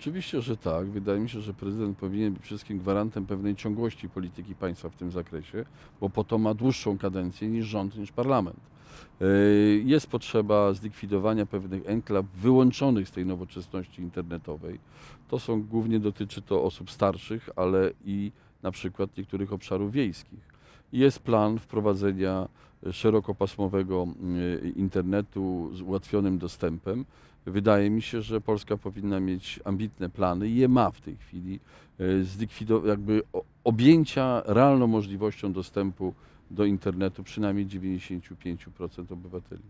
Oczywiście, że tak. Wydaje mi się, że prezydent powinien być wszystkim gwarantem pewnej ciągłości polityki państwa w tym zakresie, bo po to ma dłuższą kadencję niż rząd, niż parlament. E, jest potrzeba zlikwidowania pewnych enklaw wyłączonych z tej nowoczesności internetowej. To są głównie dotyczy to osób starszych, ale i na przykład niektórych obszarów wiejskich. Jest plan wprowadzenia szerokopasmowego y, internetu z ułatwionym dostępem. Wydaje mi się, że Polska powinna mieć ambitne plany i je ma w tej chwili y, jakby objęcia realną możliwością dostępu do internetu przynajmniej 95% obywateli.